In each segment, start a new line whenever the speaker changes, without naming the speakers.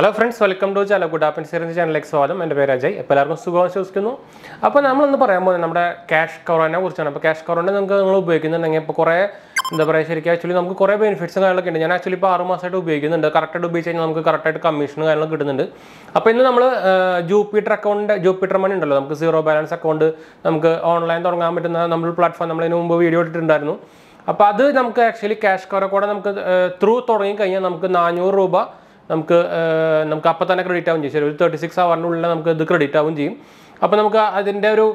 hello friends welcome to ചാല ഗുഡ് ആപ്പൻ സീറിൻ്റെ ചാനലിലേക്ക് സ്വാഗതം എൻ്റെ പേര് അജയ് ഇപ്പോൾ എല്ലാവർക്കും സുഖം ആശ്വസിക്കുന്നു അപ്പോൾ നമ്മളൊന്ന് പറയാൻ പോകുന്നത് നമ്മുടെ ക്യാഷ് കൊറോനെ കുറിച്ചാണ് അപ്പോൾ ക്യാഷ് കൊറോണ നിങ്ങൾക്ക് നിങ്ങൾ ഉപയോഗിക്കുന്നുണ്ടെങ്കിൽ ഇപ്പോൾ കുറേ എന്താ പറയുക ശരിക്കും ആക്ച്വലി നമുക്ക് കുറേ ബെനിഫിറ്റ്സ് കാര്യങ്ങളൊക്കെ ഉണ്ട് ഞാൻ ആക്ച്വലി ഇപ്പോൾ ആറ് മാസമായിട്ട് ഉപയോഗിക്കുന്നുണ്ട് കറക്റ്റായിട്ട് ഉപയോഗിച്ച് കഴിഞ്ഞാൽ നമുക്ക് കറക്റ്റായിട്ട് കമ്മീഷൻ കാര്യങ്ങളും കിട്ടുന്നുണ്ട് അപ്പോൾ ഇന്ന് നമ്മൾ ജൂപ്പിറ്റർ അക്കൗണ്ട് ജൂപ്പിറ്റർ മണി ഉണ്ടല്ലോ നമുക്ക് സീറോ ബാലൻസ് അക്കൗണ്ട് നമുക്ക് ഓൺലൈൻ തുടങ്ങാൻ പറ്റുന്ന നമ്മൾ പ്ലാറ്റ്ഫോം നമ്മൾ ഇതിന് മുമ്പ് വീഡിയോ ഇട്ടിട്ടുണ്ടായിരുന്നു അപ്പോൾ അത് നമുക്ക് ആക്ച്വലി ക്യാഷ് കോറെ കൂടെ നമുക്ക് ത്രൂ തുടങ്ങി കഴിഞ്ഞാൽ നമുക്ക് നാനൂറ് രൂപ നമുക്ക് നമുക്ക് അപ്പം തന്നെ ക്രെഡിറ്റ് ആവുകയും ചെയ്യും ശരി ഒരു തേർട്ടി സിക്സ് അവറിനുള്ളിൽ നമുക്ക് ഇത് ക്രെഡിറ്റ് ആവുകയും ചെയ്യും അപ്പം നമുക്ക് അതിൻ്റെ ഒരു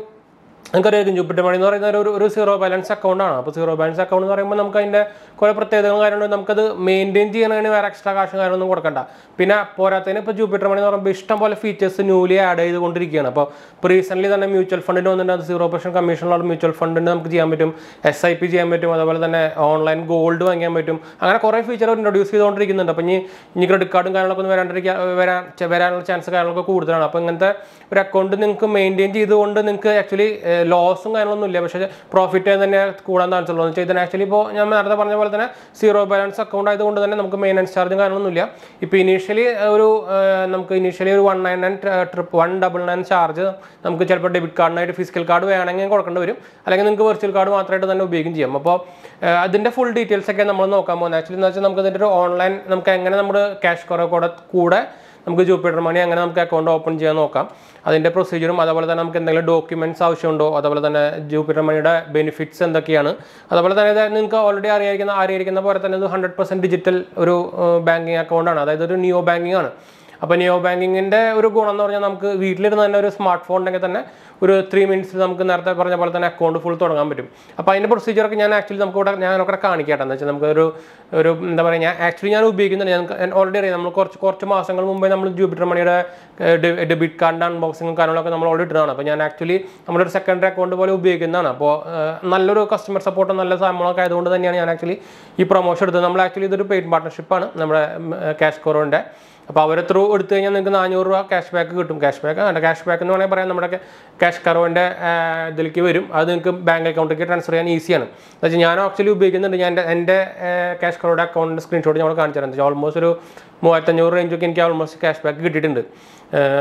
നമുക്കറിയാം ജൂപ്പിറ്റർ മണി എന്ന് പറയുന്ന ഒരു ഒരു സീറോ ബാലൻസ് അക്കൗണ്ടാണ് അപ്പോൾ സീറോ ബാലൻസ് അക്കൗണ്ട് എന്ന് പറയുമ്പോൾ നമുക്ക് അതിൻ്റെ കുറേ പ്രത്യേകതകളും കാര്യങ്ങളും നമുക്കത് മെയിൻറ്റെയിൻ ചെയ്യണമെങ്കിൽ വേറെ എക്സ്ട്രാ കാശും കാര്യങ്ങളൊന്നും കൊടുക്കണ്ട പിന്നെ പോരാത്തതിന് ഇപ്പോൾ ജൂപ്പിറ്റർ മണി എന്ന് പറയുമ്പോൾ ഇഷ്ടം പോലെ ഫീച്ചേഴ്സ് ന്യൂലി ആഡ് ചെയ്തുകൊണ്ടിരിക്കുകയാണ് അപ്പോൾ ഇപ്പോൾ റീസെൻ്റ്ലി തന്നെ മ്യൂച്വൽ ഫണ്ടിന് വന്നിട്ടുണ്ട് സീറോ പെർസെൻറ്റ് കമ്മീഷനുള്ള മ്യൂച്വൽ ഫണ്ടിന് നമുക്ക് ചെയ്യാൻ പറ്റും എസ് ഐ പി ചെയ്യാൻ പറ്റും അതുപോലെ തന്നെ ഓൺലൈൻ ഗോൾഡ് വാങ്ങിക്കാൻ പറ്റും അങ്ങനെ കുറേ ഫീച്ചർ ഇൻട്രൊഡ്യൂസ് ചെയ്തുകൊണ്ടിരിക്കുന്നുണ്ട് അപ്പോൾ ഇനി ഇനി ക്രെഡിറ്റ് കാർഡും കാര്യങ്ങളൊക്കെ ഒന്ന് വരാണ്ടിരിക്കാൻ വരാൻ വരാനുള്ള ചാൻസ് കാര്യങ്ങളൊക്കെ കൂടുതലാണ് അപ്പോൾ ഇങ്ങനത്തെ ഒരു അക്കൗണ്ട് നിങ്ങൾക്ക് മെയിൻറ്റെയിൻ ചെയ്തുകൊണ്ട് നിങ്ങൾക്ക് ആക്ച്വലി ലോസും കാര്യങ്ങളൊന്നും ഇല്ല പക്ഷേ പ്രോഫിറ്റ് തന്നെ കൂടാൻ താല്പര്യമുള്ളൂ എന്ന് വെച്ചാൽ ഇതിന് ആക്ച്വലി ഇപ്പോൾ ഞാൻ നേരത്തെ പറഞ്ഞ പോലെ തന്നെ സീറോ ബാലൻസ് അക്കൗണ്ട് ആയതുകൊണ്ട് തന്നെ നമുക്ക് മെയിനൻസ് ചാർജും കാര്യങ്ങളൊന്നുമില്ല ഇപ്പോൾ ഇനീഷ്യലി ഒരു നമുക്ക് ഇനീഷ്യലി ഒരു one nine nine trip one double nine charge നമുക്ക് ചിലപ്പോൾ ഡെബിറ്റ് കാർഡിനായിട്ട് ഫിസിക്കൽ കാർഡ് വേണമെങ്കിൽ കൊടുക്കേണ്ടി വരും അല്ലെങ്കിൽ നിങ്ങൾക്ക് വെർച്വൽ കാർഡ് മാത്രമായിട്ട് തന്നെ ഉപയോഗിക്കും ചെയ്യാം അപ്പോൾ അതിൻ്റെ ഫുൾ ഡീറ്റെയിൽസ് ഒക്കെ നമ്മൾ നോക്കാൻ പോകുന്നത് ആക്ച്വലി എന്ന് വെച്ചാൽ നമുക്ക് ഇതിൻ്റെ ഒരു ഓൺലൈൻ നമുക്ക് എങ്ങനെ നമ്മുടെ ക്യാഷ് കുറവ് കൂടെ നമുക്ക് ജൂപ്പിറ്റർ മണി അങ്ങനെ നമുക്ക് അക്കൗണ്ട് ഓപ്പൺ ചെയ്യാൻ നോക്കാം അതിൻ്റെ പ്രൊസീജിയറും അതുപോലെ തന്നെ നമുക്ക് എന്തെങ്കിലും ഡോക്യുമെൻറ്റ്സ് ആവശ്യമുണ്ടോ അതുപോലെ തന്നെ ജൂപ്പിറ്റർ മണിയുടെ ബെനിഫിറ്റ്സ് എന്തൊക്കെയാണ് അതുപോലെ തന്നെ നിങ്ങൾക്ക് ഓൾറെഡി അറിയായിരിക്കുന്ന അറിയാതിരിക്കുന്ന പോലെ തന്നെ ഇത് ഹൺഡ്രഡ് പെർസെൻറ്റ് ഡിജിറ്റൽ ഒരു ബാങ്കിങ് അക്കൗണ്ടാണ് അതായത് ഒരു നിയോ ബാങ്കിങ് ആണ് അപ്പോൾ നിയോ ബാങ്കിങ്ങിൻ്റെ ഒരു ഗുണം എന്ന് പറഞ്ഞാൽ നമുക്ക് വീട്ടിലിരുന്ന് തന്നെ ഒരു സ്മാർട്ട് ഫോൺ ഉണ്ടെങ്കിൽ തന്നെ ഒരു ത്രീ മിനിറ്റ്സിൽ നമുക്ക് നേരത്തെ പറഞ്ഞ പോലെ തന്നെ അക്കൗണ്ട് ഫുൾ തുടങ്ങാൻ പറ്റും അപ്പോൾ അതിൻ്റെ പ്രൊസീജിയറൊക്കെ ഞാൻ ആക്ച്വലി നമുക്ക് ഇവിടെ ഞാനൊക്കെ കാണിക്കട്ടെ എന്ന് വെച്ചാൽ നമുക്ക് ഒരു ഒരു എന്താ പറയുക ഞാൻ ആക്ച്വലി ഞാൻ ഉപയോഗിക്കുന്നുണ്ട് ഞാൻ ഓൾറെഡി അറിയാം നമ്മൾ കുറച്ച് കുറച്ച് മാസങ്ങൾ മുമ്പേ നമ്മൾ ജൂപിറ്റർ മണിയുടെ ഡെബിറ്റ് കാർഡ് അൺബോക്സിങ്ങും കാര്യങ്ങളൊക്കെ നമ്മൾ ഓൾറെഡി ഇടുന്നതാണ് അപ്പോൾ ഞാൻ ആക്ച്വലി നമ്മളൊരു സെക്കൻഡറി അക്കൗണ്ട് പോലെ ഉപയോഗിക്കുന്നതാണ് അപ്പോൾ നല്ലൊരു കസ്റ്റമർ സപ്പോർട്ടും നല്ല സാധനങ്ങളൊക്കെ ആയതുകൊണ്ട് തന്നെയാണ് ഞാൻ ആക്ച്വലി ഈ പ്രൊമോഷൻ എടുത്തത് നമ്മൾ ആക്ച്വലി ഇതൊരു പെയ്ഡ് പാർട്ട്ണർഷിപ്പാണ് നമ്മുടെ കാഷ് കോറോൻ്റെ അപ്പോൾ അവരെ ത്രൂ എടുത്തു കഴിഞ്ഞാൽ നിങ്ങൾക്ക് നാനൂറ് രൂപ ക്യാഷ് ബാക്ക് കിട്ടും ക്യാഷ് ബാക്ക് അതിൻ്റെ ക്യാഷ് ബാക്ക് എന്ന് വേണമെങ്കിൽ പറയാം നമ്മുടെ ക്യാഷ് കറവിൻ്റെ ഇതിലേക്ക് വരും അത് നിങ്ങൾക്ക് ബാങ്ക് അക്കൗണ്ടിലേക്ക് ട്രാൻസ്ഫർ ചെയ്യാൻ ഈസിയാണ് വെച്ചാൽ ഞാൻ ആക്ച്വലി ഉപയോഗിക്കുന്നുണ്ട് ഞാൻ എൻ്റെ ക്യാഷ് കറോഡ് അക്കൗണ്ട് സ്ക്രീൻഷോട്ട് ഞങ്ങൾ കാണിച്ചു തരാം ഓൾമോസ്റ്റ് ഒരു മൂവായിരത്തഞ്ഞൂറ് റേഞ്ചൊക്കെ എനിക്ക് ഓൾമോസ്റ്റ് ക്യാഷ് ബാക്ക് കിട്ടിയിട്ടുണ്ട്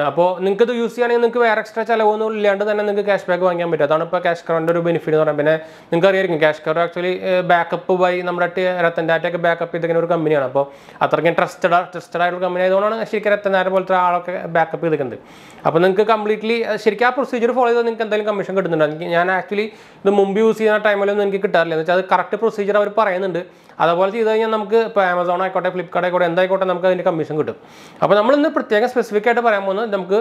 അപ്പോൾ നിങ്ങൾക്ക് ഇത് യൂസ് ചെയ്യുകയാണെങ്കിൽ നിങ്ങൾക്ക് വേറെ എക്സ്ട്രാ ചിലവൊന്നും ഇല്ലാണ്ട് തന്നെ നിങ്ങൾക്ക് ക്യാഷ് ബാക്ക് വാങ്ങിക്കാൻ പറ്റും അതാണ് ഇപ്പോൾ ക്യാഷ് കറൻ്റെ ഒരു ബെനിഫിറ്റ് എന്ന് പറയുന്നത് പിന്നെ നിങ്ങൾക്ക് അറിയായിരിക്കും cash card actually backup by നമ്മുടെ രത്തൻ ഡാറ്റയ്ക്ക് ബാക്കപ്പ് ചെയ്തിരിക്കുന്ന ഒരു കമ്പനിയാണ് അപ്പോൾ അത്രയ്ക്കും ട്രസ്റ്റഡ് ട്രസ്റ്റഡ് ആയിട്ടുള്ള കമ്പനി ആയതുകൊണ്ടാണ് ശരിക്കും രത്തൻ ഡാറ്റ പോലത്തെ ആളൊക്കെ ബാക്കപ്പ് ചെയ്തിരിക്കുന്നത് അപ്പോൾ നിങ്ങൾക്ക് കംപ്ലീറ്റ്ലി ശരിക്കും ആ പ്രൊസീജിയർ ഫോളോ ചെയ്താൽ നിങ്ങൾക്ക് എന്തായാലും കമ്മീഷൻ കിട്ടുന്നുണ്ട് ഞാൻ ആക്ച്വലി ഇത് മുമ്പ് യൂസ് ചെയ്യുന്ന ടൈമിലൊന്നും എനിക്ക് കിട്ടാറില്ല എന്ന് വെച്ചാൽ അത് കറക്റ്റ് പ്രൊസീജിയർ അവർ പറയുന്നുണ്ട് അതുപോലെ ചെയ്ത് കഴിഞ്ഞാൽ നമുക്ക് ഇപ്പോൾ ആമസോൺ ആയിക്കോട്ടെ ഫ്ലിപ്കാർട്ട് ആയിക്കോട്ടെ എന്തായിക്കോട്ടെ നമുക്ക് അതിൻ്റെ കമ്മീഷൻ കിട്ടും അപ്പോൾ നമ്മൾ ഇന്ന് പ്രത്യേകം സ്പെസിഫിക് ആയിട്ട് പറയാൻ പോകുന്നത് നമുക്ക്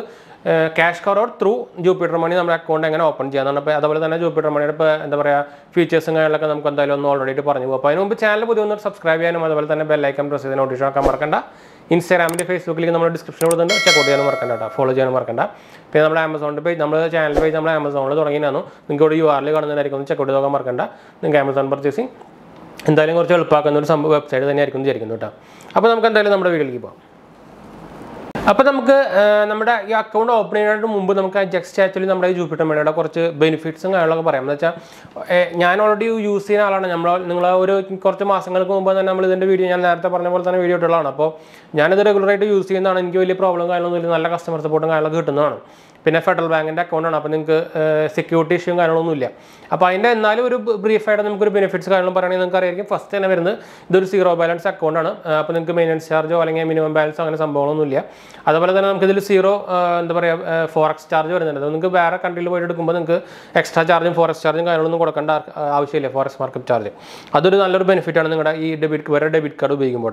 cash cover through Jupiter money നമ്മുടെ അക്കൗണ്ട് എങ്ങനെ ഓപ്പൺ ചെയ്യാന്നാണ് അപ്പോൾ അതുപോലെ തന്നെ ജൂപ്പിറ്റർ മണിയുടെ ഇപ്പോൾ എന്താ പറയുക ഫീച്ചേഴ്സും കാര്യങ്ങളൊക്കെ നമുക്ക് എന്തായാലും ഒന്ന് ഓൾറെഡി പറഞ്ഞു പോകും അപ്പോൾ അതിന് മുമ്പ് ചാനൽ പുതിയ ഒന്ന് സബ്സ്ക്രൈബ് ചെയ്യാനും അതുപോലെ തന്നെ ബെല്ലൈക്കൻ പ്രസ് ചെയ്ത് നോട്ടീഷൻ ആക്കാൻ മറക്കണ്ട ഇൻസ്റ്റാഗ്രാമിൻ്റെ ഫേസ്ബുക്കിലേക്ക് നമ്മൾ ഡിസ്ക്രിപ്ഷൻ കൊടുത്തിട്ടുണ്ട് ചെക്കൗട്ട് ചെയ്യാനും മറക്കണ്ട കേട്ടോ ഫോളോ ചെയ്യാനും മറക്കണ്ട പിന്നെ നമ്മുടെ ആമസോണിൻ്റെ പേജ് നമ്മൾ ചാനൽ പേജ് നമ്മൾ ആമസോണിൽ തുടങ്ങിയാണ് നിങ്ങൾക്ക് ഒരു യു ആറിൽ കാണുന്നതായിരിക്കും ചെക്കൗട്ട് ചെയ്തൊക്കെ മറക്കണ്ട നിങ്ങൾക്ക് ആമസോൺ പർച്ചേസിങ് എന്തായാലും കുറച്ച് എളുപ്പമാക്കുന്ന ഒരു സംഭവം വെബ്സൈറ്റ് തന്നെയായിരിക്കും വിചാരിക്കുന്നു കേട്ടോ അപ്പോൾ നമുക്ക് എന്തായാലും നമ്മുടെ വീട്ടിലേക്ക് പോകാം അപ്പോൾ നമുക്ക് നമ്മുടെ ഈ അക്കൗണ്ട് ഓപ്പൺ ചെയ്യുന്നതിന് മുമ്പ് നമുക്ക് ജസ്റ്റ് ആക്ച്വലി നമ്മുടെ ഈ ജൂപ്പിറ്റർ മണിയുടെ കുറച്ച് ബെനിഫിറ്റ്സും കാര്യങ്ങളൊക്കെ പറയാം എന്ന് വെച്ചാൽ ഞാൻ ഓൾറെഡി യൂസ് ചെയ്യുന്ന ആളാണ് നമ്മൾ നിങ്ങൾ ഒരു കുറച്ച് മാസങ്ങൾക്ക് മുമ്പ് തന്നെ നമ്മൾ ഇതിൻ്റെ വീഡിയോ ഞാൻ നേരത്തെ പറഞ്ഞ പോലെ തന്നെ വീഡിയോ ഇട്ടുള്ളതാണ് അപ്പോൾ ഞാനിത് റെഗുലറായിട്ട് യൂസ് ചെയ്യുന്നതാണ് എനിക്ക് വലിയ പ്രോബ്ലം കാര്യങ്ങളൊന്നുമില്ല നല്ല കസ്റ്റമർ സപ്പോർട്ടും കാര്യങ്ങളൊക്കെ കിട്ടുന്നതാണ് പിന്നെ ഫെഡറൽ ബാങ്കിൻ്റെ അക്കൗണ്ടാണ് അപ്പോൾ നിങ്ങൾക്ക് സെക്യൂരിറ്റി ഇഷ്യൂയും കാര്യങ്ങളൊന്നുമില്ല അപ്പോൾ അതിൻ്റെ എന്നാലും ഒരു ബ്രീഫായിട്ട് നമുക്കൊരു ബെനിഫിറ്റ്സ് കാര്യങ്ങളും പറയുകയാണെങ്കിൽ നിങ്ങൾക്ക് അറിയായിരിക്കും ഫസ്റ്റ് തന്നെ വരുന്നത് ഇതൊരു സീറോ ബാലൻസ് അക്കൗണ്ടാണ് അപ്പോൾ നിങ്ങൾക്ക് മെയിൻ്റനൻസ് ചാർജോ അല്ലെങ്കിൽ മിനിമം ബാലൻസോ അങ്ങനെ സംഭവങ്ങളൊന്നുമില്ല അതുപോലെ തന്നെ നമുക്കിതിൽ സീറോ എന്താ പറയുക ഫോറക്സ് ചാർജ് വരുന്നുണ്ട് നിങ്ങൾക്ക് വേറെ കൺട്രിയിൽ പോയിട്ട് എടുക്കുമ്പോൾ നിങ്ങൾക്ക് എക്സ്ട്രാ ചാർജും ഫോറക്സ് ചാർജും കാര്യങ്ങളൊന്നും കൊടുക്കേണ്ട ആവശ്യമില്ല ഫോറക്സ് മാർക്കറ്റ് ചാർജ് അതൊരു നല്ലൊരു ബെനിഫിറ്റാണ് നിങ്ങളുടെ ഈ ഡെബിറ്റ് വേറെ ഡെബിറ്റ് കാർഡ് ഉപയോഗിക്കുമ്പോൾ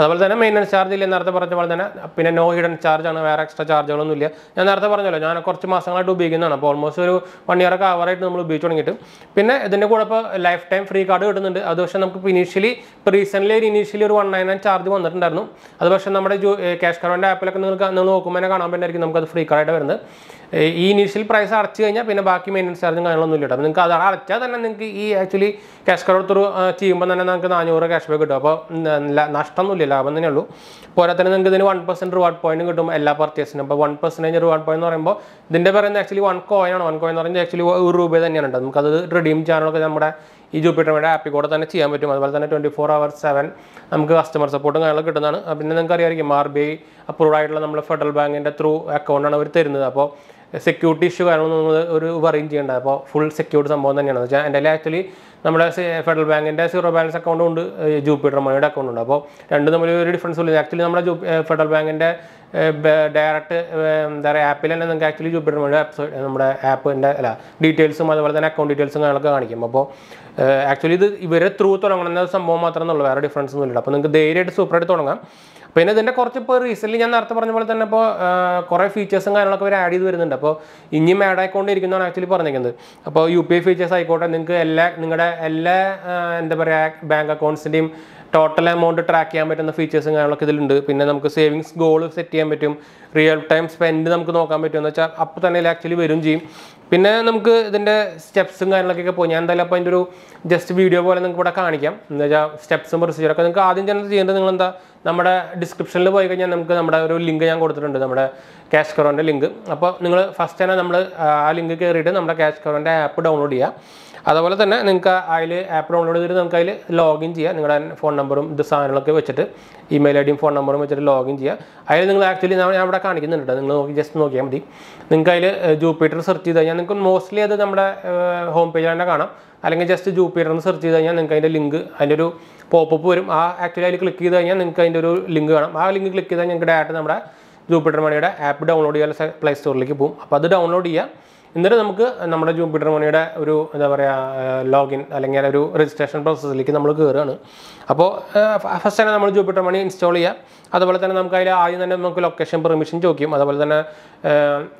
അതുപോലെ തന്നെ മെയിൻ്റനൻസ് ചാർജ് ഇല്ല നേരത്തെ പറഞ്ഞ പോലെ തന്നെ പിന്നെ നോ ഹിഡൻ ചാർജാണ് വേറെ എക്സ്ട്രാ ചാർജുകളൊന്നുമില്ല ഞാൻ നേരത്തെ പറഞ്ഞല്ലോ ഞാൻ കുറച്ച് മാസങ്ങളായിട്ട് ഉപയോഗിക്കുന്നതാണ് അപ്പോൾ ഓൾമോസ്റ്റ് ഒരു വൺ ഇയർ ഒക്കെ അവറായിട്ട് നമ്മൾ ഉപയോഗിച്ച് തുടങ്ങിയിട്ട് പിന്നെ ഇതിൻ്റെ കൂടെ ഇപ്പോൾ ലൈഫ് ടൈം ഫ്രീ കാർഡ് കിട്ടുന്നുണ്ട് അത് പക്ഷേ നമുക്ക് ഇനീഷ്യലി ഇപ്പോൾ റീസെൻ്റ്ലി ഒരു ഇനീഷ്യലി ഒരു വൺ നയൻ നയൻ ചാർജ് വന്നിട്ടുണ്ടായിരുന്നു അത് പക്ഷേ നമ്മുടെ ക്യാഷ് കാർഡിൻ്റെ ആപ്പിലൊക്കെ നിങ്ങൾക്ക് നിങ്ങൾ നോക്കുമ്പോൾ തന്നെ കാണാൻ പറ്റുന്നതായിരിക്കും നമുക്കത് ഫ്രീ കാർഡായിട്ട് വരുന്നത് ഈ ഇനീഷ്യൽ പ്രൈസ് അടച്ചു കഴിഞ്ഞാൽ പിന്നെ ബാക്കി മെയിൻ്റനൻസ് ചാർജും കാര്യങ്ങളൊന്നും ഇല്ല കേട്ടോ നിങ്ങൾക്ക് അത് അടച്ചാൽ തന്നെ നിങ്ങൾക്ക് ഈ ആക്ച്വലി ക്യാഷ് കാർഡ് ത്രൂ ചെയ്യുമ്പോൾ തന്നെ നിങ്ങൾക്ക് നാനൂറ് ക്യാഷ് ബാക്ക് കിട്ടും അപ്പോൾ നഷ്ടമൊന്നുമില്ല ലാഭം തന്നെ ഉള്ളൂ പോരാ തന്നെ നിങ്ങൾക്ക് ഇതിന് വൺ പെർസെൻറ്റ് റിവാർഡ് പോയിന്റ് കിട്ടും എല്ലാ പർച്ചേസിനും അപ്പോൾ വൺ പെർസെൻറ്റേജ് റിവാർഡ് പോയിന്റ് എന്ന് പറയുമ്പോൾ ഇതിൻ്റെ പറയുന്നത് ആക്ച്വലി വൺ ആണ് വൺ കോയിൻ എന്ന് പറയുന്നത് ആക്ച്വലി ഒരു രൂപ തന്നെയാണ് കേട്ടോ നമുക്കത് റിഡീം ചെയ്യാനൊക്കെ നമ്മുടെ ഈ ജൂപ്പിറ്ററിൻ്റെ ആപ്പിൽ കൂടെ തന്നെ ചെയ്യാൻ പറ്റും അതുപോലെ തന്നെ ട്വൻറ്റി ഫോർ അവർ സെവൻ നമുക്ക് കസ്റ്റമർ സപ്പോർട്ടും കാര്യങ്ങളൊക്കെ കിട്ടുന്നതാണ് പിന്നെ നിങ്ങൾക്ക് അറിയാമായിരിക്കും ആർ ബി ഐ അപ്രൂവ് ആയിട്ടുള്ള നമ്മൾ ഫെഡറൽ ബാങ്കിൻ്റെ ത്രൂ അക്കൗണ്ടാണ് അവർ തരുന്നത് അപ്പോൾ സെക്യൂരിറ്റി ഇഷ്യൂ കാരണം നമ്മൾ ഒരു അറേഞ്ച് ചെയ്യേണ്ട അപ്പോൾ ഫുൾ സെക്യൂർഡ് സംഭവം തന്നെയാണ് വെച്ചാൽ എൻ്റെ ആക്ച്വലി നമ്മുടെ ഫെഡറൽ ബാങ്കിൻ്റെ സീറോ ബാലൻസ് അക്കൗണ്ട് ഉണ്ട് ജൂപ്പിറ്റർ മണിയുടെ അക്കൗണ്ട് ഉണ്ട് അപ്പോൾ രണ്ടും തമ്മിൽ ഒരു ഡിഫറൻസ് ഉള്ളത് ആക്ച്വലി നമ്മുടെ ഫെഡറൽ ബാങ്കിൻ്റെ ഡയറക്റ്റ് എന്താ പറയുക ആപ്പിൽ തന്നെ നിങ്ങൾക്ക് ആക്ച്വലി ജൂപ്പിറ്റർ മണിയുടെ വെബ്സൈറ്റ് നമ്മുടെ ആപ്പിൻ്റെ അല്ല ഡീറ്റെയിൽസും അതുപോലെ തന്നെ അക്കൗണ്ട് ഡീറ്റെയിൽസും കാര്യങ്ങളൊക്കെ കാണിക്കും അപ്പോൾ ആക്ച്വലി ഇത് ഇവരെ ത്രൂ തുടങ്ങുന്ന സംഭവം മാത്രമേ ഉള്ളൂ വേറെ ഡിഫറൻസ് ഒന്നുമില്ല അപ്പോൾ നിങ്ങൾക്ക് ധൈര്യമായിട്ട് സൂപ്പറായിട്ട് തുടങ്ങാം പിന്നെ ഇതിൻ്റെ കുറച്ച് ഇപ്പോൾ റീസെൻ്റ് ഞാൻ നേരത്തെ പറഞ്ഞ പോലെ തന്നെ ഇപ്പോൾ കുറേ ഫീച്ചേഴ്സും കാര്യങ്ങളൊക്കെ ഇവർ ആഡ് ചെയ്ത് വരുന്നുണ്ട് അപ്പോൾ ഇനിയും ആഡ് ആയിക്കൊണ്ടിരിക്കുന്നതാണ് ആക്ച്വലി പറഞ്ഞിരിക്കുന്നത് അപ്പോൾ യു പി ഐ ഫീച്ചേഴ്സ് ആയിക്കോട്ടെ നിങ്ങൾക്ക് എല്ലാ നിങ്ങളുടെ എല്ലാ എന്താ പറയുക ബാങ്ക് അക്കൗണ്ട്സിൻ്റെയും ടോട്ടൽ എമൗണ്ട് ട്രാക്ക് ചെയ്യാൻ പറ്റുന്ന ഫീച്ചേഴ്സും കാര്യങ്ങളൊക്കെ ഇതിലുണ്ട് പിന്നെ നമുക്ക് സേവിങ്സ് ഗോൾ സെറ്റ് ചെയ്യാൻ പറ്റും റിയൽ ടൈം സ്പെൻഡ് നമുക്ക് നോക്കാൻ പറ്റും എന്ന് വെച്ചാൽ അപ്പോൾ തന്നെ ആക്ച്വലി വരും ചെയ്യും പിന്നെ നമുക്ക് ഇതിൻ്റെ സ്റ്റെപ്സും കാര്യങ്ങളൊക്കെ പോയി ഞാൻ എന്തായാലും അപ്പോൾ അതിൻ്റെ ഒരു ജസ്റ്റ് വീഡിയോ പോലെ നിങ്ങൾക്ക് ഇവിടെ കാണിക്കാം എന്ന് വെച്ചാൽ സ്റ്റെപ്സും പ്രൊസീജിയറൊക്കെ നിങ്ങൾക്ക് ആദ്യം ചെന്നത് ചെയ്യേണ്ടത് നിങ്ങൾ എന്താ നമ്മുടെ ഡിസ്ക്രിപ്ഷനിൽ പോയി കഴിഞ്ഞാൽ നമുക്ക് നമ്മുടെ ഒരു ലിങ്ക് ഞാൻ കൊടുത്തിട്ടുണ്ട് നമ്മുടെ ക്യാഷ് കറോൻ്റെ ലിങ്ക് അപ്പോൾ നിങ്ങൾ ഫസ്റ്റ് തന്നെ നമ്മൾ ആ ലിങ്ക് കയറിയിട്ട് നമ്മുടെ ക്യാഷ് കറോൻ്റെ ആപ്പ് ഡൗൺലോഡ് ചെയ്യുക അതുപോലെ തന്നെ നിങ്ങൾക്ക് അതിൽ ആപ്പ് ഡൗൺലോഡ് ചെയ്തിട്ട് നമുക്ക് അതിൽ ലോഗിൻ ചെയ്യുക നിങ്ങളുടെ ഫോൺ നമ്പറും ഇത് സാധനങ്ങളൊക്കെ വെച്ചിട്ട് ഇമെയിൽ ഐ ഡിയും ഫോൺ നമ്പറും വെച്ചിട്ട് ലോഗിൻ ചെയ്യുക അതിൽ നിങ്ങൾ ആക്ച്വലി ഞാൻ അവിടെ കാണിക്കുന്നുണ്ട് നിങ്ങൾ നോക്കി ജസ്റ്റ് നോക്കിയാൽ മതി നിങ്ങൾക്ക് അതിൽ ജൂപ്പിറ്റർ സെർച്ച് ചെയ്ത് കഴിഞ്ഞാൽ നിങ്ങൾക്ക് മോസ്റ്റ്ലി അത് നമ്മുടെ ഹോം പേജിൽ തന്നെ കാണാം അല്ലെങ്കിൽ ജസ്റ്റ് ജൂപ്പിയർ എന്ന് സെർച്ച് ചെയ്ത് കഴിഞ്ഞാൽ നിങ്ങൾക്ക് അതിൻ്റെ ലിങ്ക് അതിൻ്റെ ഒരു പോപ്പപ്പ് വരും ആ ആക്ച്വലി അതിൽ ക്ലിക്ക് ചെയ്ത് കഴിഞ്ഞാൽ നിങ്ങൾക്ക് അതിൻ്റെ ഒരു ലിങ്ക് കാണാം ആ ലിങ്ക് ക്ലിക്ക് ചെയ്താൽ നിങ്ങൾക്ക് ഡയറക്റ്റ് നമ്മുടെ ജൂപ്പിറ്റർ മണിയുടെ ആപ്പ് ഡൗൺലോഡ് ചെയ്യാൻ പ്ലേ സ്റ്റോറിലേക്ക് പോകും അപ്പോൾ അത് ഡൗൺലോഡ് ചെയ്യുക എന്നിട്ട് നമുക്ക് നമ്മുടെ ജൂപ്പിറ്റർ മോണിയുടെ ഒരു എന്താ പറയുക ലോഗിൻ അല്ലെങ്കിൽ ഒരു രജിസ്ട്രേഷൻ പ്രോസസ്സിലേക്ക് നമ്മൾ കയറുകയാണ് അപ്പോൾ ഫസ്റ്റ് തന്നെ നമ്മൾ ജൂപ്പിറ്റർ മണി ഇൻസ്റ്റാൾ ചെയ്യുക അതുപോലെ തന്നെ നമുക്ക് അതിൽ ആദ്യം തന്നെ നമുക്ക് ലൊക്കേഷൻ പെർമിഷൻ ചോദിക്കും അതുപോലെ തന്നെ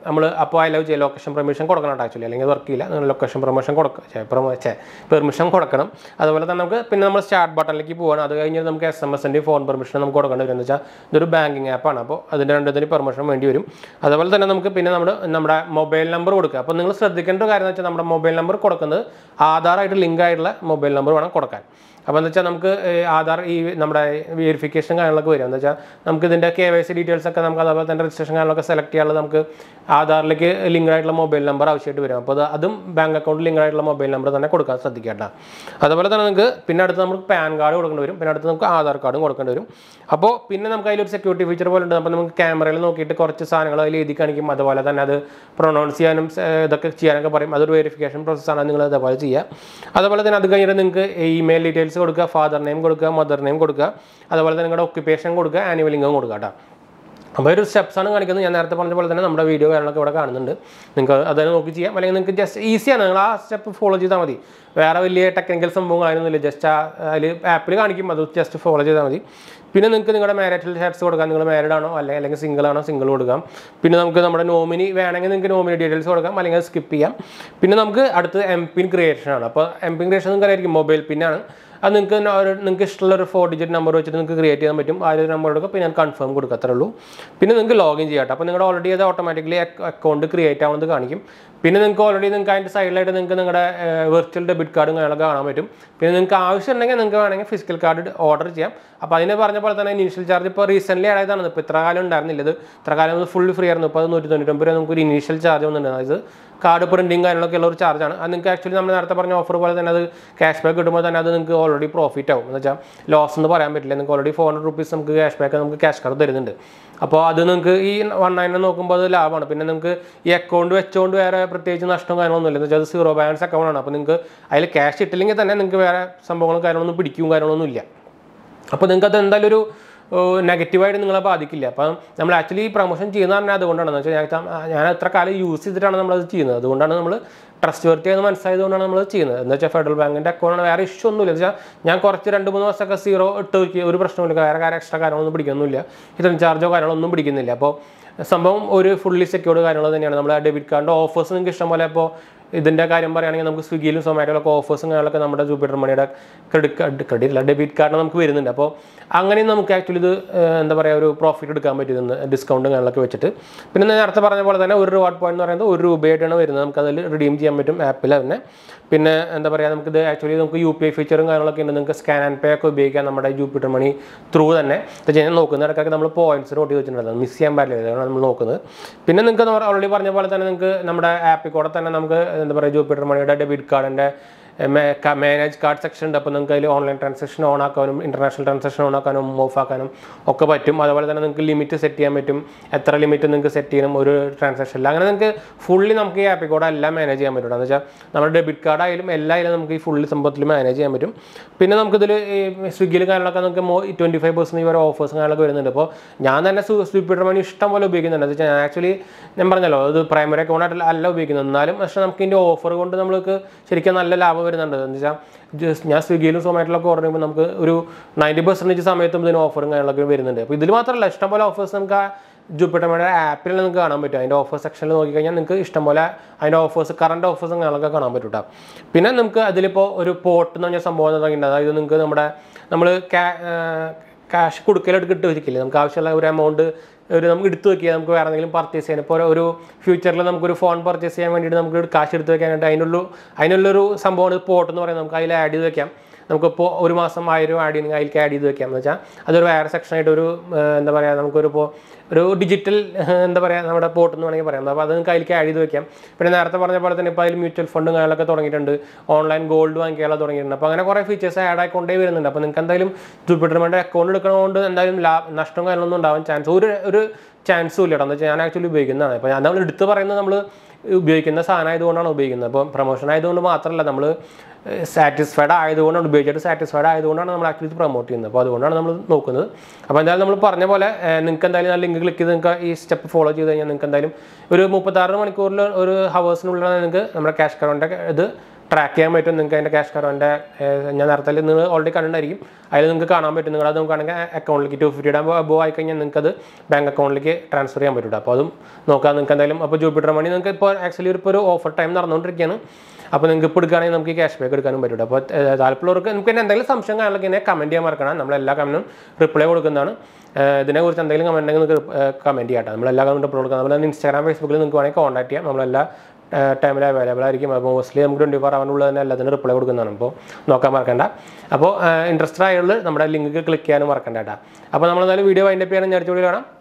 നമ്മൾ അപ്പോൾ അലവ് ചെയ്യുക ലൊക്കേഷൻ പെർമിഷൻ കൊടുക്കണം ആക്ച്വലി അല്ലെങ്കിൽ വർക്ക് ചെയ്യില്ല നിങ്ങൾ ലൊക്കേഷൻ പെർമിഷൻ കൊടുക്കുക പെർമിഷൻ കൊടുക്കണം അതുപോലെ തന്നെ നമുക്ക് പിന്നെ നമ്മൾ സ്റ്റാർട്ട് ബട്ടണിലേക്ക് പോകണം അത് കഴിഞ്ഞാൽ നമുക്ക് എസ് എം എസിൻ്റെ ഫോൺ പെർമിഷൻ നമുക്ക് കൊടുക്കേണ്ടി വരും എന്ന് വെച്ചാൽ ഇതൊരു ബാങ്കിങ് ആപ്പാണ് അപ്പോൾ അതിൻ്റെ രണ്ടിന് പെർമിഷൻ വേണ്ടി വരും അതുപോലെ തന്നെ നമുക്ക് പിന്നെ നമ്മൾ നമ്മുടെ മൊബൈൽ നമ്പർ കൊടുക്കുക കൊടുക്കുക അപ്പോൾ നിങ്ങൾ ശ്രദ്ധിക്കേണ്ട ഒരു കാര്യം എന്ന് വെച്ചാൽ നമ്മുടെ മൊബൈൽ നമ്പർ കൊടുക്കുന്നത് ആധാറായിട്ട് ലിങ്ക് ആയിട്ടുള്ള മൊബൈൽ നമ്പർ വേണം കൊടുക്കാൻ അപ്പോൾ എന്ന് വെച്ചാൽ നമുക്ക് ആധാർ ഈ നമ്മുടെ വെരിഫിക്കേഷൻ കാര്യങ്ങളൊക്കെ വരും എന്ന് വെച്ചാൽ നമുക്ക് ഇതിൻ്റെ കെ വൈ സി ഡീറ്റെയിൽസ് ഒക്കെ നമുക്ക് അതേപോലെ തന്നെ രജിസ്ട്രേഷൻ കാര്യങ്ങളൊക്കെ സെലക്ട് ചെയ്യാനുള്ള നമുക്ക് ആധാറിലേക്ക് ലിങ്ക് ആയിട്ടുള്ള മൊബൈൽ നമ്പർ ആവശ്യമായിട്ട് വരും അപ്പോൾ അത് അതും ബാങ്ക് അക്കൗണ്ട് ലിങ്ക് ആയിട്ടുള്ള മൊബൈൽ നമ്പർ തന്നെ കൊടുക്കാൻ ശ്രദ്ധിക്കേണ്ട അതുപോലെ തന്നെ നമുക്ക് പിന്നെ അടുത്ത് നമുക്ക് പാൻ കാർഡ് കൊടുക്കേണ്ടി വരും പിന്നെ അടുത്ത് നമുക്ക് ആധാർ കാർഡും കൊടുക്കേണ്ടി വരും അപ്പോൾ പിന്നെ നമുക്ക് അതിലൊരു സെക്യൂരിറ്റി ഫീച്ചർ പോലെ ഉണ്ട് അപ്പോൾ നമുക്ക് ക്യാമറയിൽ നോക്കിയിട്ട് കുറച്ച് സാധനങ്ങൾ അതിൽ എഴുതി കാണിക്കും അതുപോലെ തന്നെ അത് പ്രൊണൗൺസ് ചെയ്യാനും ഇതൊക്കെ ചെയ്യാനൊക്കെ പറയും അതൊരു വെരിഫിക്കേഷൻ പ്രോസസ്സാണ് നിങ്ങൾ അതേപോലെ ചെയ്യുക അതുപോലെ തന്നെ അത് കഴിഞ്ഞിട്ട് നിങ്ങൾക്ക് ഇമെയിൽ ഡീറ്റെയിൽസ് ഡീറ്റെയിൽസ് കൊടുക്കുക ഫാദർ നെയിം കൊടുക്കുക മദർ നെയിം കൊടുക്കുക അതുപോലെ തന്നെ നിങ്ങളുടെ ഒക്യുപ്പേഷൻ കൊടുക്കുക ആനുവൽ ഇൻകം കൊടുക്കുക കേട്ടോ അപ്പോൾ ഒരു സ്റ്റെപ്സാണ് കാണിക്കുന്നത് ഞാൻ നേരത്തെ പറഞ്ഞ പോലെ തന്നെ നമ്മുടെ വീഡിയോ കാര്യങ്ങളൊക്കെ ഇവിടെ കാണുന്നുണ്ട് നിങ്ങൾക്ക് അത് നോക്കി ചെയ്യാം അല്ലെങ്കിൽ നിങ്ങൾക്ക് ജസ്റ്റ് ഈസിയാണ് നിങ്ങൾ ആ സ്റ്റെപ്പ് ഫോളോ ചെയ്താൽ മതി വേറെ വലിയ ടെക്നിക്കൽ സംഭവം കാര്യമൊന്നുമില്ല ജസ്റ്റ് ആ അതിൽ ആപ്പിൽ കാണിക്കും അത് ജസ്റ്റ് ഫോളോ ചെയ്താൽ മതി പിന്നെ നിങ്ങൾക്ക് നിങ്ങളുടെ മാരേജ് സ്റ്റാറ്റസ് കൊടുക്കാം നിങ്ങൾ മാരീഡ് ആണോ അല്ലെങ്കിൽ അല്ലെങ്കിൽ സിംഗിൾ ആണോ സിംഗിൾ കൊടുക്കാം പിന്നെ നമുക്ക് നമ്മുടെ നോമിനി വേണമെങ്കിൽ നിങ്ങൾക്ക് നോമിനി ഡീറ്റെയിൽസ് കൊടുക്കാം അല്ലെങ്കിൽ സ്കിപ്പ് ചെയ്യാം പിന്നെ നമുക്ക് അടുത്ത് എം പിൻ ക്രിയേഷൻ ആണ് അപ്പോൾ എം പിൻ ക്രിയേഷൻ നിങ്ങൾക്കറിയായിരിക്കും മൊബൈൽ പിന്നാണ് അത് നിങ്ങൾക്ക് നിങ്ങൾക്ക് ഇഷ്ടമുള്ള ഒരു ഫോർ ഡിജിറ്റ് നമ്പർ വെച്ചിട്ട് നിങ്ങൾക്ക് ക്രിയേറ്റ് ചെയ്യാൻ പറ്റും ആ ഒരു നമ്പർ കൊടുക്കുക പിന്നെ കൺഫേം കൊടുക്കുക അത്രേ ഉള്ളൂ പിന്നെ നിങ്ങൾക്ക് ലോഗിൻ ചെയ്യാട്ടോ അപ്പോൾ നിങ്ങളുടെ ഓൾറെഡി അത് ഓട്ടോമാറ്റിക്കലി അക്കൗണ്ട് ക്രിയേറ്റ് ആവുന്നത് കാണിക്കും പിന്നെ നിങ്ങൾക്ക് ഓൾറെഡി നിങ്ങൾക്ക് അതിൻ്റെ സൈഡിലായിട്ട് നിങ്ങൾക്ക് നിങ്ങളുടെ വെർച്വൽ ഡെബിറ്റ് കാർഡും കാര്യങ്ങളൊക്കെ കാണാൻ പറ്റും പിന്നെ നിങ്ങൾക്ക് ആവശ്യമുണ്ടെങ്കിൽ നിങ്ങൾക്ക് വേണമെങ്കിൽ ഫിസിക്കൽ കാർഡ് ഓർഡർ ചെയ്യാം അപ്പോൾ അതിനെ പറഞ്ഞ പോലെ തന്നെ ഇനീഷ്യൽ ചാർജ് ഇപ്പോൾ റീസെൻ്റ്ലി ആയതാണ് ഇപ്പോൾ ഇത്ര കാലം ഉണ്ടായിരുന്നില്ല ഇത് ഇത്ര കാലം ഫുൾ ഫ്രീ ആയിരുന്നു ഇപ്പോൾ അത് നൂറ്റി തൊണ്ണൂറ്റൊമ്പത് രൂപ നമുക്ക് ഒരു ഇനീഷ്യൽ ചാർജ് വന്നിട്ടുണ്ട് അതായത് കാർഡ് പ്രിൻറ്റിങ് കാര്യങ്ങളൊക്കെ ഉള്ള ഒരു ചാർജാണ് അത് നിങ്ങൾക്ക് ആക്ച്വലി നമ്മൾ നേരത്തെ പറഞ്ഞ ഓഫർ പോലെ തന്നെ അത് ക്യാഷ് ബാക്ക് കിട്ടുമ്പോൾ തന്നെ അത് നിങ്ങൾക്ക് ഓൾറെഡി പ്രോഫിറ്റ് ആവും എന്ന് വെച്ചാൽ ലോസ് എന്ന് പറയാൻ പറ്റില്ല നിങ്ങൾക്ക് ഓൾറെഡി ഫോർ ഹൺഡ്രഡ് റുപ്പീസ് നമുക്ക് ക്യാഷ് ബാക്ക് നമുക്ക് ക്യാഷ് കാർഡ് തരുന്നുണ്ട് അപ്പോൾ അത് നിങ്ങൾക്ക് ഈ വൺ നയനെ നോക്കുമ്പോൾ അത് ലാഭമാണ് പിന്നെ നിങ്ങൾക്ക് ഈ അക്കൗണ്ട് വെച്ചുകൊണ്ട് വേറെ പ്രത്യേകിച്ച് നഷ്ടവും കാര്യങ്ങളൊന്നുമില്ല എന്ന് വെച്ചാൽ അത് സീറോ ബാലൻസ് അക്കൗണ്ടാണ് അപ്പോൾ നിങ്ങൾക്ക് അതിൽ ക്യാഷ് ഇട്ടില്ലെങ്കിൽ തന്നെ നിങ്ങൾക്ക് വേറെ സംഭവങ്ങളും കാര്യങ്ങളൊന്നും പിടിക്കും കാര്യങ്ങളൊന്നും ഇല്ല അപ്പോൾ നിങ്ങൾക്ക് അത് എന്തായാലും ഒരു നെഗറ്റീവായിട്ട് നിങ്ങളെ ബാധിക്കില്ല അപ്പം നമ്മൾ ആക്ച്വലി പ്രൊമോഷൻ ചെയ്യുന്ന പറഞ്ഞാൽ അതുകൊണ്ടാണ് എന്ന് വെച്ചാൽ ഞാൻ ഞാൻ എത്ര കാലം യൂസ് ചെയ്തിട്ടാണ് നമ്മളത് ചെയ്യുന്നത് അതുകൊണ്ടാണ് നമ്മൾ ട്രസ്റ്റ് വർത്തിയാണെന്ന് മനസ്സിലായതുകൊണ്ടാണ് നമ്മൾ ചെയ്യുന്നത് എന്ന് വെച്ചാൽ ഫെഡറൽ ബാങ്കിൻ്റെ അക്കൗണ്ടാണ് വേറെ ഇഷ്യൂ ഒന്നുമില്ല വെച്ചാൽ ഞാൻ കുറച്ച് രണ്ട് മൂന്ന് മാസമൊക്കെ സീറോ ഇട്ട് നോക്കി ഒരു പ്രശ്നമില്ല വേറെ കാര്യം എക്സ്ട്രാ കാര്യങ്ങളൊന്നും പിടിക്കുന്നില്ല ഇത്തരം ചാർജോ കാര്യങ്ങളൊന്നും പിടിക്കുന്നില്ല അപ്പോൾ സംഭവം ഒരു ഫുള്ളി സെക്യൂർഡ് കാര്യങ്ങൾ തന്നെയാണ് നമ്മൾ ആ ഡെബിറ്റ് കാർഡിൻ്റെ ഓഫേഴ്സ് നിങ്ങൾക്ക് ഇഷ്ടംപോലെ ഇപ്പോൾ ഇതിൻ്റെ കാര്യം പറയുകയാണെങ്കിൽ നമുക്ക് സ്വിഗ്ഗിയിലും സൊമാറ്റോയിലൊക്കെ ഓഫേഴ്സും കാര്യങ്ങളൊക്കെ നമ്മുടെ ജൂപ്പിറ്റർ മണിയുടെ ക്രെഡിറ്റ് കാർഡ് ക്രെഡിറ്റ് അല്ല ഡെബിറ്റ് കാർഡിന് നമുക്ക് വരുന്നുണ്ട് അപ്പോൾ അങ്ങനെയും നമുക്ക് ആക്ച്വലി ഇത് എന്താ പറയുക ഒരു പ്രോഫിറ്റ് എടുക്കാൻ പറ്റുന്നത് ഡിസ്കൗണ്ട് കാര്യങ്ങളൊക്കെ വെച്ചിട്ട് പിന്നെ ഞാൻ നേരത്തെ പറഞ്ഞ പോലെ തന്നെ ഒരു റിവാർഡ് പോയിന്റ് എന്ന് പറയുന്നത് ഒരു രൂപയായിട്ടാണ് വരുന്നത് നമുക്ക് അതിൽ റിഡീം ചെയ്യാൻ പറ്റും ആപ്പിൽ തന്നെ പിന്നെ എന്താ പറയുക നമുക്കിത് ആക്ച്വലി നമുക്ക് യു പി ഐ ഫീച്ചറും കാര്യങ്ങളൊക്കെ ഉണ്ട് നിങ്ങൾക്ക് സ്കാൻ ആൻഡ് പേ ഒക്കെ ഉപയോഗിക്കാം നമ്മുടെ ജൂപ്പിറ്റർ മണി ത്രൂ തന്നെ ഞാൻ നോക്കുന്ന ഇടക്കൊക്കെ നമ്മൾ പോയിന്റ്സ് നോട്ട് വെച്ചിട്ടുണ്ടായിരുന്നു മിസ് ചെയ്യാൻ പറ്റില്ല നമ്മൾ നോക്കുന്നത് പിന്നെ നിങ്ങൾക്ക് ഓൾറെഡി പറഞ്ഞ പോലെ തന്നെ നിങ്ങൾക്ക് നമ്മുടെ ആപ്പിൽ കൂടെ തന്നെ നമുക്ക് എന്താ പറയുക ജൂപ്പിറ്റർ മണിയുടെ ഡെബിറ്റ് കാർഡിൻ്റെ മാനേജ് കാർഡ് സെക്ഷൻ ഉണ്ട് അപ്പോൾ നിങ്ങൾക്ക് അതിൽ ഓൺലൈൻ ട്രാൻസാക്ഷൻ ഓൺ ആക്കാനും ഇൻ്റർനാഷണൽ ട്രാൻസാക്ഷൻ ഓൺ ആക്കാനും ഓഫ് ആക്കാനും ഒക്കെ പറ്റും അതുപോലെ തന്നെ നിങ്ങൾക്ക് ലിമിറ്റ് സെറ്റ് ചെയ്യാൻ പറ്റും എത്ര ലിമിറ്റ് നിങ്ങൾക്ക് സെറ്റ് ചെയ്യണം ഒരു ട്രാൻസാക്ഷനിൽ അങ്ങനെ നിങ്ങൾക്ക് ഫുള്ളി നമുക്ക് ഈ ആപ്പിൽ കൂടെ എല്ലാം മാനേജ് ചെയ്യാൻ പറ്റും എന്ന് വെച്ചാൽ നമ്മുടെ ഡെബിറ്റ് കാർഡ് ആയാലും എല്ലാ ഇതിലും നമുക്ക് ഈ ഫുള്ളി സംഭവത്തിൽ മാനേജ് ചെയ്യാൻ പറ്റും പിന്നെ നമുക്കിതിൽ ഈ സ്വിഗ്ഗിയിൽ കാര്യങ്ങളൊക്കെ നമുക്ക് ട്വൻറ്റി ഫൈവ് പെർസെൻറ്റ് വരെ ഓഫേഴ്സ് കാര്യങ്ങളൊക്കെ വരുന്നുണ്ട് അപ്പോൾ ഞാൻ തന്നെ സ്വിപ്പിറ്റർ മണി ഇഷ്ടം പോലെ ഉപയോഗിക്കുന്നുണ്ട് എന്ന് വെച്ചാൽ ആക്ച്വലി ഞാൻ പറഞ്ഞല്ലോ അത് പ്രൈമറി അക്കൗണ്ട് അല്ല ഉപയോഗിക്കുന്നത് എന്നാലും പക്ഷേ നമുക്ക് ഇതിൻ്റെ ഓഫർ കൊണ്ട് നമ്മൾക്ക് ശരിക്കും നല്ല ലാഭം വരുന്നുണ്ട് എന്ന് വെച്ചാൽ ഞാൻ സ്വിഗ്ഗിയിലും സൊമാറ്റോയിലൊക്കെ ഓർഡർ ചെയ്യുമ്പോൾ നമുക്ക് ഒരു നയൻറ്റി പെർസെൻറ്റേജ് സമയത്തും ഇതിന് ഓഫറും കാര്യങ്ങളൊക്കെ വരുന്നുണ്ട് അപ്പോൾ ഇതിൽ മാത്രമല്ല ഇഷ്ടംപോലെ ഓഫേഴ്സ് നമുക്ക് ആ ജൂപ്പിട്ടമ്മയുടെ ആപ്പിൽ നിങ്ങൾക്ക് കാണാൻ പറ്റും അതിൻ്റെ ഓഫർ സെക്ഷനിൽ നോക്കിക്കഴിഞ്ഞാൽ നിങ്ങൾക്ക് ഇഷ്ടംപോലെ അതിൻ്റെ ഓഫേഴ്സ് കറണ്ട് ഓഫേഴ്സും കാര്യങ്ങളൊക്കെ കാണാൻ പറ്റും കേട്ടോ പിന്നെ നമുക്ക് അതിലിപ്പോൾ ഒരു പോട്ട് എന്ന് പറഞ്ഞ സംഭവം തുടങ്ങിയിട്ടുണ്ട് അതായത് നിങ്ങൾക്ക് നമ്മുടെ നമ്മൾ ക്യാഷ് കൊടുക്കലെടുക്കിട്ട് ഒരിക്കലേ നമുക്ക് ആവശ്യമുള്ള ഒരു എമൗണ്ട് ഒരു നമുക്ക് എടുത്തു വെക്കുക നമുക്ക് വേറെ എന്തെങ്കിലും പർച്ചേസ് ചെയ്യാൻ ഇപ്പോൾ ഒരു ഫ്യൂച്ചറിൽ നമുക്കൊരു ഫോൺ പർച്ചേസ് ചെയ്യാൻ വേണ്ടിയിട്ട് നമുക്ക് കാശ് എടുത്ത് വെക്കാനായിട്ട് അതിനുള്ളൂ അതിനുള്ളൊരു സംഭവമാണ് പോട്ട് എന്ന് പറയുന്നത് നമുക്ക് അതിൽ ആഡ് ചെയ്ത് വെക്കാം നമുക്കിപ്പോൾ ഒരു മാസം ആയിരം ആഡ് ചെയ്യുന്നെങ്കിൽ അതിലേക്ക് ആഡ് ചെയ്ത് വെക്കാം എന്ന് വെച്ചാൽ അതൊരു വേറെ സെക്ഷനായിട്ട് ഒരു എന്താ പറയുക നമുക്കൊരു ഇപ്പോൾ ഒരു ഡിജിറ്റൽ എന്താ പറയുക നമ്മുടെ പോർട്ട് എന്ന് വേണമെങ്കിൽ പറയാം അപ്പോൾ അത് കയ്യിൽ ക്യാരി ചെയ്ത് വെക്കാം പിന്നെ നേരത്തെ പറഞ്ഞ പോലെ തന്നെ ഇപ്പോൾ അതിൽ മ്യൂച്വൽ ഫണ്ടും കാര്യങ്ങളൊക്കെ തുടങ്ങിയിട്ടുണ്ട് ഓൺലൈൻ ഗോൾഡ് വാങ്ങിക്കാനുള്ള തുടങ്ങിയിട്ടുണ്ട് അപ്പോൾ അങ്ങനെ കുറേ ഫീച്ചേഴ്സ് ആഡ് ആയിക്കൊണ്ടേ വരുന്നുണ്ട് അപ്പോൾ നിങ്ങൾക്ക് എന്തായാലും ജൂപ്പിറ്റർ മണ്ടെ അക്കൗണ്ട് എടുക്കണതുകൊണ്ട് എന്തായാലും ലാഭ നഷ്ടം കാര്യങ്ങളൊന്നും ഉണ്ടാവും ചാൻസ് ഒരു ഒരു ചാൻസും ഇല്ല കേട്ടോ എന്ന് വെച്ചാൽ ഞാൻ ആക്ച്വലി ഉപയോഗിക്കുന്നതാണ് അപ്പോൾ ഞാൻ നമ്മൾ എടുത്ത് പറയുന്നത് നമ്മൾ ഉപയോഗിക്കുന്ന സാധനം ആയതുകൊണ്ടാണ് ഉപയോഗിക്കുന്നത് അപ്പോൾ പ്രൊമോഷൻ ആയതുകൊണ്ട് മാത്രമല്ല നമ്മൾ സാറ്റിസ്ഫൈഡ് ആയതുകൊണ്ടാണ് ഉപയോഗിച്ചിട്ട് സാറ്റിസ്ഫൈഡ് ആയതുകൊണ്ടാണ് നമ്മൾ ആക്ച്വലി ഇത് പ്രൊമോട്ട് ചെയ്യുന്നത് അപ്പോൾ അതുകൊണ്ടാണ് നമ്മൾ നോക്കുന്നത് അപ്പോൾ എന്തായാലും നമ്മൾ പറഞ്ഞ പോലെ നിങ്ങൾക്ക് എന്തായാലും ആ ലിങ്ക് ക്ലിക്ക് ചെയ്ത് നിങ്ങൾക്ക് ഈ സ്റ്റെപ്പ് ഫോളോ ചെയ്ത് കഴിഞ്ഞാൽ നിങ്ങൾക്ക് എന്തായാലും ഒരു മുപ്പത്താറ് മണിക്കൂറിൽ ഒരു ഹവേഴ്സിനുള്ളിലാണ് നിങ്ങൾക്ക് നമ്മുടെ ക്യാഷ് അക്കൗണ്ടിൻ്റെ ഇത് ട്രാക്ക് ചെയ്യാൻ പറ്റും നിങ്ങൾക്ക് അതിൻ്റെ ക്യാഷ് കറവൻ്റെ ഞാൻ നേരത്തെ നിങ്ങൾ ഓൾറെഡി കണ്ടിട്ടുണ്ടായിരിക്കും അതിൽ നിങ്ങൾക്ക് കാണാൻ പറ്റും നിങ്ങളത് ആണെങ്കിൽ അക്കൗണ്ടിലേക്ക് ടു ഫിഫ്റ്റിയുടെ അബോ ആയി കഴിഞ്ഞാൽ നിങ്ങൾക്കത് ബാങ്ക് അക്കൗണ്ടിലേക്ക് ട്രാൻസ്ഫർ ചെയ്യാൻ പറ്റും അപ്പോൾ അതും നോക്കാം നിങ്ങൾക്ക് എന്തായാലും അപ്പോൾ ജൂപ്പിറ്റർ മണി നിങ്ങൾക്ക് ഇപ്പോൾ ആക്ച്വലി ഇപ്പോൾ ഒരു ഓഫർ ടൈം നടന്നുകൊണ്ടിരിക്കുകയാണ് അപ്പോൾ നിങ്ങൾക്ക് ഇപ്പോൾ എടുക്കുകയാണെങ്കിൽ നമുക്ക് ക്യാഷ് ബാക്ക് എടുക്കാനും പറ്റും അപ്പോൾ താല്പര്യമുള്ളവർക്ക് നമുക്ക് തന്നെ എന്തെങ്കിലും സംശയം കാണാനൊക്കെ ഇങ്ങനെ കമൻറ്റ് ചെയ്യാൻ മറക്കണം നമ്മളെല്ലാ കമൻറ്റും റിപ്ലൈ കൊടുക്കുന്നതാണ് ഇതിനെക്കുറിച്ച് എന്തെങ്കിലും കമൻറ്റ് നിങ്ങൾക്ക് കമൻറ്റ് ചെയ്യാം നമ്മളെല്ലാ കമൻറ്റും റിപ്ലൈ കൊടുക്കുന്നത് ഇൻസ്റ്റാഗ്രാം ഫേസ്ബുക്കിൽ നിങ്ങൾക്ക് വേണമെങ്കിൽ കോൺടാക്ട് ചെയ്യാം നമ്മളെല്ലാ ടൈമിൽ അവൈലബിൾ ആയിരിക്കും അപ്പോൾ മോസ്റ്റ്ലി നമുക്ക് ട്വൻറ്റി ഫോർ അവറുള്ള തന്നെ എല്ലാത്തിനും റിപ്ലൈ കൊടുക്കുന്നതാണ് അപ്പോൾ നോക്കാൻ മറക്കണ്ട അപ്പോൾ ഇൻട്രസ്റ്റഡ് ആയുള്ളത് നമ്മുടെ ലിങ്ക് ക്ലിക്ക് ചെയ്യാനും മറക്കണ്ട കേട്ടോ അപ്പോൾ നമ്മൾ എന്തായാലും വീഡിയോ വൈൻഡപ്പ് ചെയ്യാൻ ഞാൻ അടുത്ത കാണാം